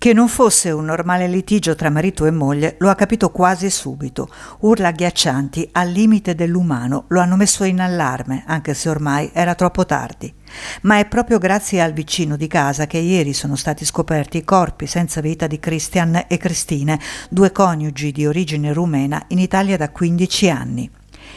Che non fosse un normale litigio tra marito e moglie lo ha capito quasi subito. Urla agghiaccianti al limite dell'umano lo hanno messo in allarme, anche se ormai era troppo tardi. Ma è proprio grazie al vicino di casa che ieri sono stati scoperti i corpi senza vita di Christian e Cristine, due coniugi di origine rumena in Italia da 15 anni.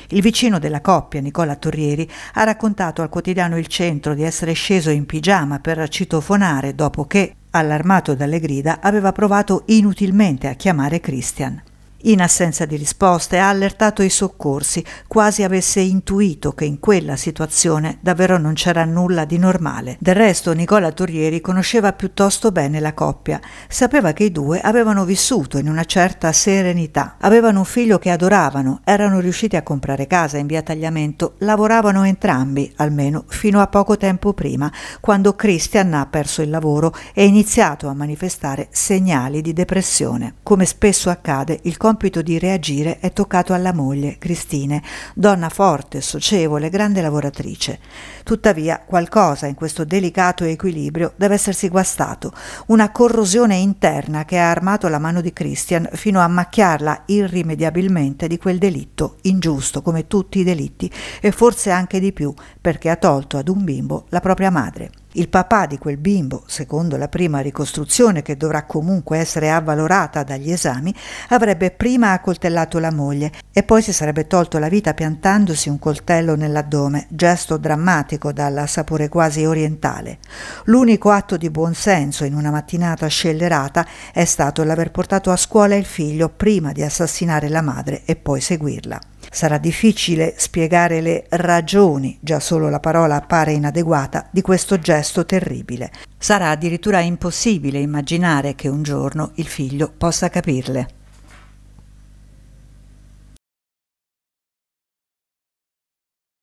Il vicino della coppia, Nicola Torrieri, ha raccontato al quotidiano Il Centro di essere sceso in pigiama per citofonare dopo che, allarmato dalle grida, aveva provato inutilmente a chiamare Christian. In assenza di risposte ha allertato i soccorsi, quasi avesse intuito che in quella situazione davvero non c'era nulla di normale. Del resto Nicola Torrieri conosceva piuttosto bene la coppia, sapeva che i due avevano vissuto in una certa serenità, avevano un figlio che adoravano, erano riusciti a comprare casa in via Tagliamento, lavoravano entrambi, almeno fino a poco tempo prima, quando Christian ha perso il lavoro e iniziato a manifestare segnali di depressione. Come spesso accade, il compito di reagire è toccato alla moglie, Cristine, donna forte, socievole, grande lavoratrice. Tuttavia, qualcosa in questo delicato equilibrio deve essersi guastato, una corrosione interna che ha armato la mano di Christian fino a macchiarla irrimediabilmente di quel delitto ingiusto come tutti i delitti e forse anche di più, perché ha tolto ad un bimbo la propria madre. Il papà di quel bimbo, secondo la prima ricostruzione che dovrà comunque essere avvalorata dagli esami, avrebbe prima accoltellato la moglie e poi si sarebbe tolto la vita piantandosi un coltello nell'addome, gesto drammatico dal sapore quasi orientale. L'unico atto di buonsenso in una mattinata scellerata è stato l'aver portato a scuola il figlio prima di assassinare la madre e poi seguirla. Sarà difficile spiegare le ragioni, già solo la parola appare inadeguata, di questo gesto terribile. Sarà addirittura impossibile immaginare che un giorno il figlio possa capirle.